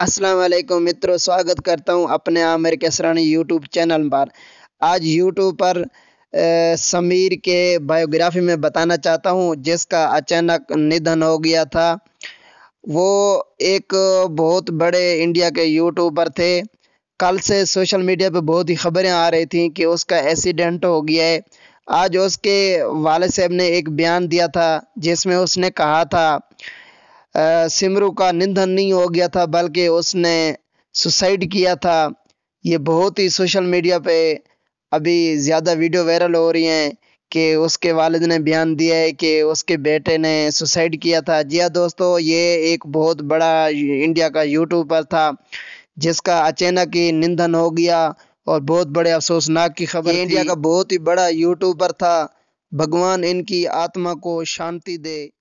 वालेकुम मित्रों स्वागत करता हूँ अपने आमिर कसरानी यूट्यूब चैनल पर आज यूट्यूब पर समीर के बायोग्राफी में बताना चाहता हूँ जिसका अचानक निधन हो गया था वो एक बहुत बड़े इंडिया के यूट्यूबर थे कल से सोशल मीडिया पे बहुत ही खबरें आ रही थी कि उसका एक्सीडेंट हो गया है आज उसके वाले साहब ने एक बयान दिया था जिसमें उसने कहा था सिमरू का निंदन नहीं हो गया था बल्कि उसने सुसाइड किया था ये बहुत ही सोशल मीडिया पे अभी ज़्यादा वीडियो वायरल हो रही हैं कि उसके वालिद ने बयान दिया है कि उसके बेटे ने सुसाइड किया था जी हाँ दोस्तों ये एक बहुत बड़ा इंडिया का यूट्यूबर था जिसका अचानक ही निंदन हो गया और बहुत बड़े अफसोसनाक की खबर इंडिया का बहुत ही बड़ा यूट्यूबर था भगवान इनकी आत्मा को शांति दे